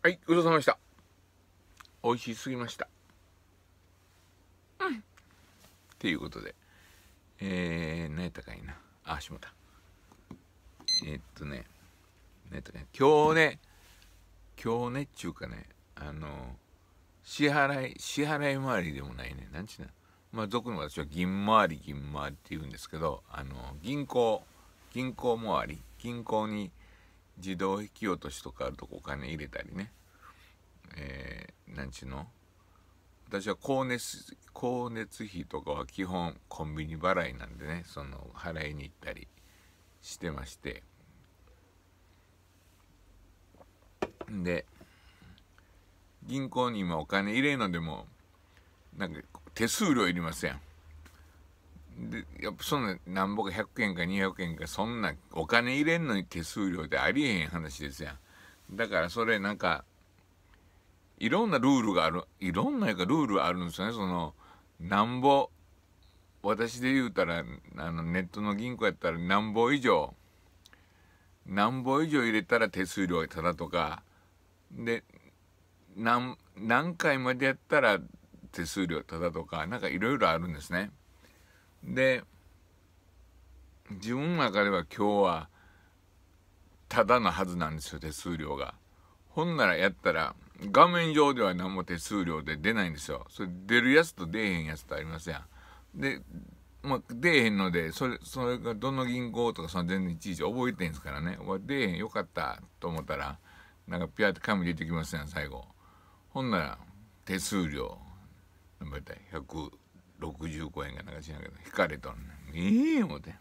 はい、ごちそうさまでした。美味しすぎました。うん。っていうことで、えー、何やったかいな。あ、しまった。えー、っとね、何やったかい今日ね、今日ねっちゅうかね、あの、支払い、支払い回りでもないね。なんちゅうな。まあ、俗の私は銀回り、銀回りって言うんですけど、あの、銀行、銀行回り、銀行に、自動引き落としとかあるとこお金入れたりね、えー、なんちゅうの私は光熱光熱費とかは基本コンビニ払いなんでねその払いに行ったりしてましてで銀行に今お金入れるのでもなんか手数料いりませんで、やっぱそんな、んぼか100円か200円か、そんなお金入れんのに手数料でありえへん話ですやん。だからそれなんか、いろんなルールがある、いろんなルールあるんですよね。その、なんぼ、私で言うたら、あの、ネットの銀行やったらなんぼ以上、なんぼ以上入れたら手数料がただとか、で、何、何回までやったら手数料ただとか、なんかいろいろあるんですね。で自分の中では今日はただのはずなんですよ手数料が。ほんならやったら画面上では何も手数料で出ないんですよ。それ出るやつと出えへんやつとありますやん。で、まあ、出えへんので、それ、それがどの銀行とかその全然いちいち覚えてんすからね。わ、出えへんよかったと思ったら、なんかピュアって紙出てきますやん、最後。ほんなら、手数料、何倍だい ?100。65円がなんかしなけど引かれとんねんええー、思て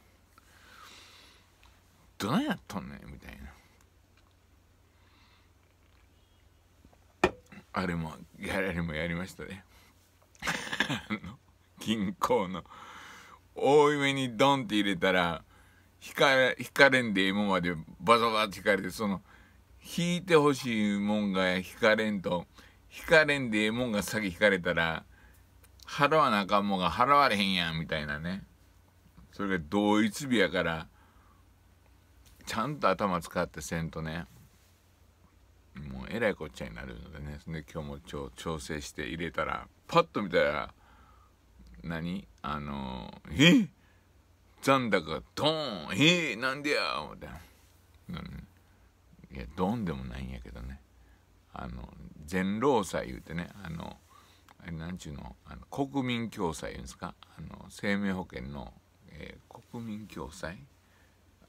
どないやっとんねんみたいなあれもやられもやりましたねあの銀行の多い目にドンって入れたら引か引かれんでえもんまでバサバって引かれてその引いてほしいもんが引かれんと引かれんでええもんが先引かれたら払わなあかんもんが払われへんやんみたいなねそれが同一日やからちゃんと頭使ってせんとねもうえらいこっちゃになるのでねで今日も調調整して入れたらパッと見たら何あのー、え残高ドーンえー、なんでや思って、うん、いやドンでもないんやけどねあの全労祭言うてねあの何ちゅうのあの国民共済いうんですかあの生命保険の、えー、国民共済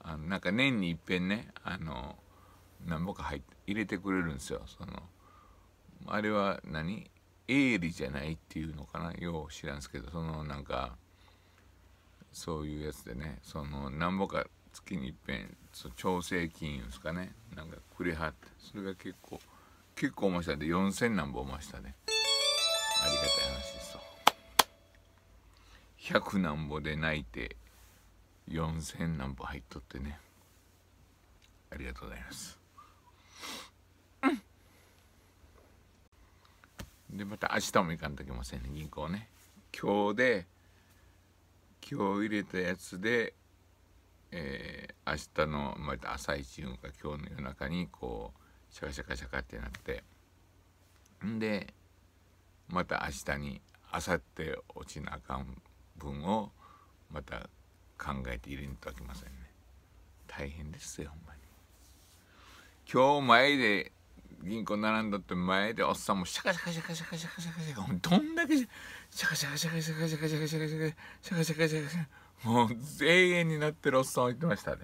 あのなんか年にいっぺんねあの何ぼか入入れてくれるんですよそのあれは何営利じゃないっていうのかなよう知らんすけどそのなんかそういうやつでねそのなんぼか月にいっぺん調整金融ですかねなんかくれはってそれが結構結構ましたで4000何本ましたね。ありがたい話ですわ100んぼで泣いて4000んぼ入っとってねありがとうございます、うん、でまた明日も行かんといけませんね銀行ね今日で今日入れたやつでえー、明日のまた朝一運か今日の夜中にこうシャカシャカシャカってなってんでまた明日にあさって落ちなあかん分をまた考えて入れんとあきませんね大変ですよほんまに今日前で銀行並んだって前でおっさんもシャカシャカシャカシャカシャカシャカシャカどんだけシャカシャカシャカシャカシャカシャカシャカシャカシャカシャカシャカもう永遠になってるおっさんを言ってましたね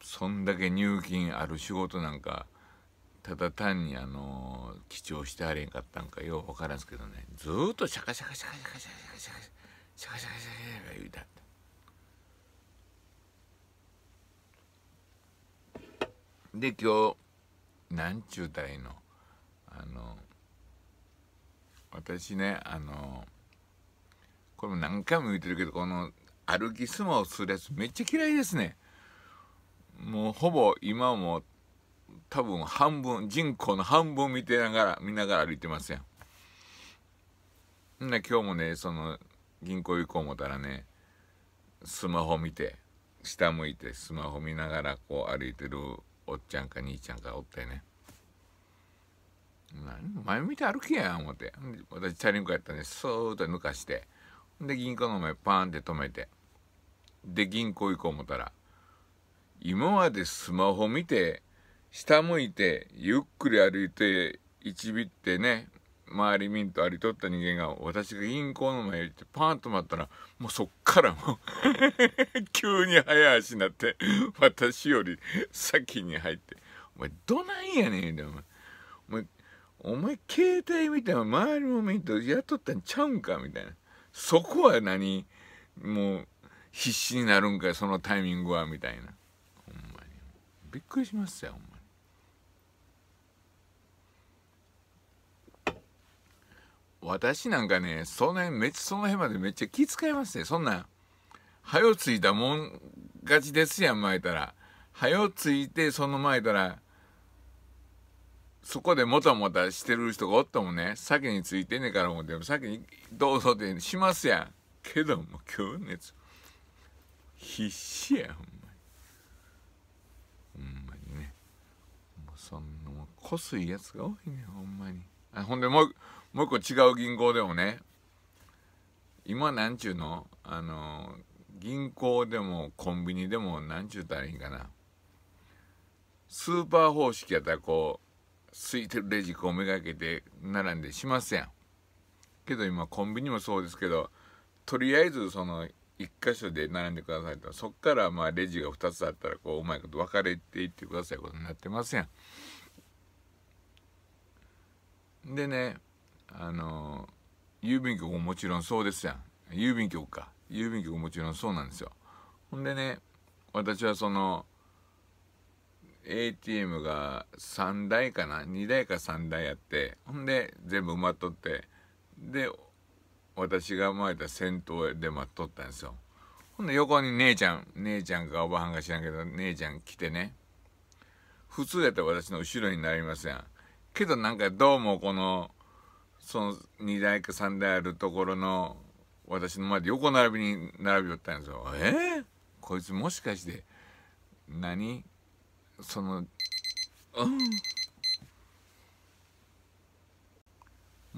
そんだけ入金ある仕事なんかただ単にあの記帳してはれんかったんかよう分からんすけどねずっとシャカシャカシャカシャカシャカシャカシャカシャカシャカシャカシャカシシャャカカ言うたって。で今日シャちゅうたシャいのあの私ねあのこれも何回も言うてるけどこの歩き相撲をするやつめっちゃ嫌いですねもうほぼ今も多分半分人口の半分見てながら見ながら歩いてますやん。んな今日もねその銀行行こう思ったらねスマホ見て下向いてスマホ見ながらこう歩いてるおっちゃんか兄ちゃんかおってね何前見て歩けやん思って私チャリンコやったんでスーッと抜かしてで銀行の前パーンって止めてで銀行行こう思ったら今までスマホ見て下向いてゆっくり歩いて一びってね周り見んとありとった人間が私が銀行の前行ってパーンと待ったらもうそっからもう 急に早足になって私より先に入って「お前どないやねん」ってお前お前お前携帯見ても周りも見んとやっとったんちゃうんかみたいなそこは何もう必死になるんかそのタイミングはみたいなほんまにびっくりしましたよ私なんかね、その辺、めっちゃその辺までめっちゃ気遣いますね。そんなん、はよついたもん勝ちですやん、前たら。はよついて、その前たら、そこでもたもたしてる人がおったもんね、先についてねえから思って、先にどうぞってしますやん。けども、今日熱、必死や、ほんまに。ほんまにね。もうそんな、もう、こすいやつが多いね、ほんまに。ほんでもう、もう一個違う銀行でもね、今なんちゅうのあの、銀行でもコンビニでもなんちゅうたらいいんかな。スーパー方式やったらこう、空いてるレジこうめがけて並んでしますやん。けど今コンビニもそうですけど、とりあえずその1箇所で並んでくださいとそっからまあレジが2つあったらこううまいこと分かれていってくださいことになってますやん。でねあの郵便局ももちろんそうですやん郵便局か郵便局もちろんそうなんですよほんでね私はその ATM が3台かな2台か3台あってほんで全部埋まっとってで私が生まれた先頭で待っとったんですよほんで横に姉ちゃん姉ちゃんかおばはんか知らんけど姉ちゃん来てね普通やったら私の後ろになりますやんけどなんかどうもこの、その2台か3台あるところの私の前で横並びに並びよったんですよ。えー、こいつもしかして何その、うん、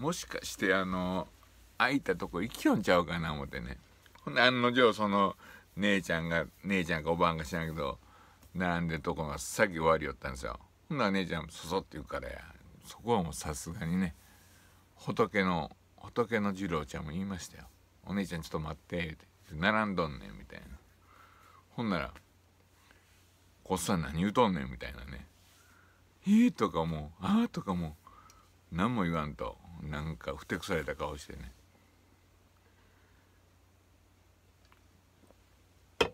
もしかしてあの空いたとこ行きよんちゃうかな思ってねほんで案の定その姉ちゃんが姉ちゃんかおばんが知らんけど並んでるとこがさっき終わりよったんですよほんなら姉ちゃんそそって言うからやそこはもうさすがにね仏の仏の次郎ちゃんも言いましたよ「お姉ちゃんちょっと待って」って「並んどんねん」みたいなほんなら「こっさん何言うとんねん」みたいなね「えー」とかも「ああ」とかも何も言わんとなんかふてくされた顔してね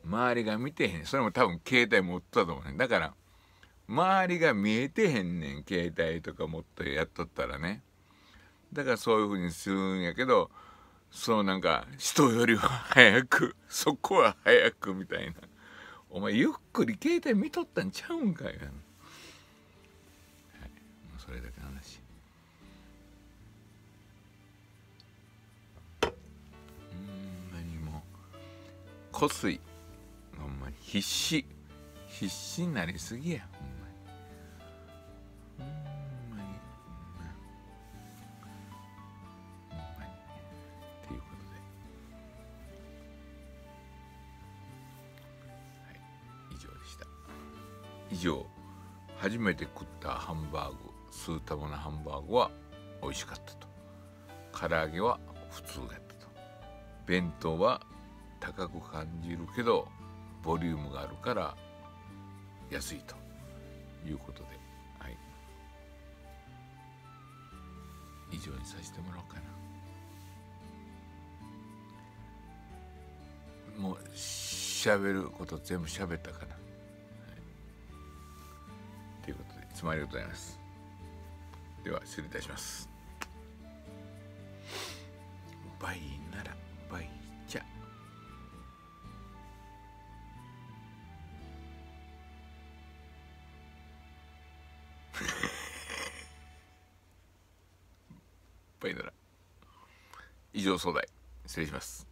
周りが見てへんそれも多分携帯持ってたと思うねだから周りが見えてへんねん携帯とかもっとやっとったらねだからそういうふうにするんやけどそのなんか人よりは早くそこは早くみたいなお前ゆっくり携帯見とったんちゃうんかいな、はい、それだけの話うん何もこすいほんまに必死必死になりすぎやほん初めて食ったハンバーグスー玉のハンバーグは美味しかったと唐揚げは普通やったと弁当は高く感じるけどボリュームがあるから安いということで、はい、以上にさせてもらおうかなもうしゃべること全部しゃべったかなつもありがとうございますでは失礼いたしますバイならバイじゃ バイなら以上総代失礼します